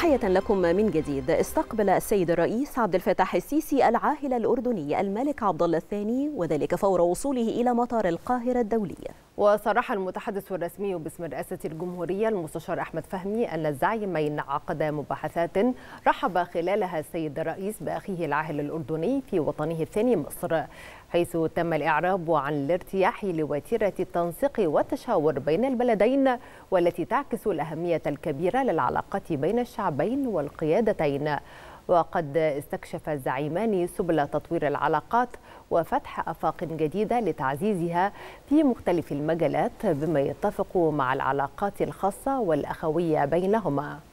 تحية لكم من جديد استقبل السيد الرئيس عبد الفتاح السيسي العاهل الأردني الملك عبد الله الثاني وذلك فور وصوله إلى مطار القاهرة الدولي وصرح المتحدث الرسمي باسم رئاسة الجمهورية المستشار أحمد فهمي أن الزعيمين عقدا مباحثات رحب خلالها السيد الرئيس بأخيه العاهل الأردني في وطنه الثاني مصر حيث تم الإعراب عن الارتياح لوتيرة التنسيق والتشاور بين البلدين والتي تعكس الأهمية الكبيرة للعلاقة بين الشعبين والقيادتين وقد استكشف الزعيمان سبل تطوير العلاقات وفتح افاق جديده لتعزيزها في مختلف المجالات بما يتفق مع العلاقات الخاصه والاخويه بينهما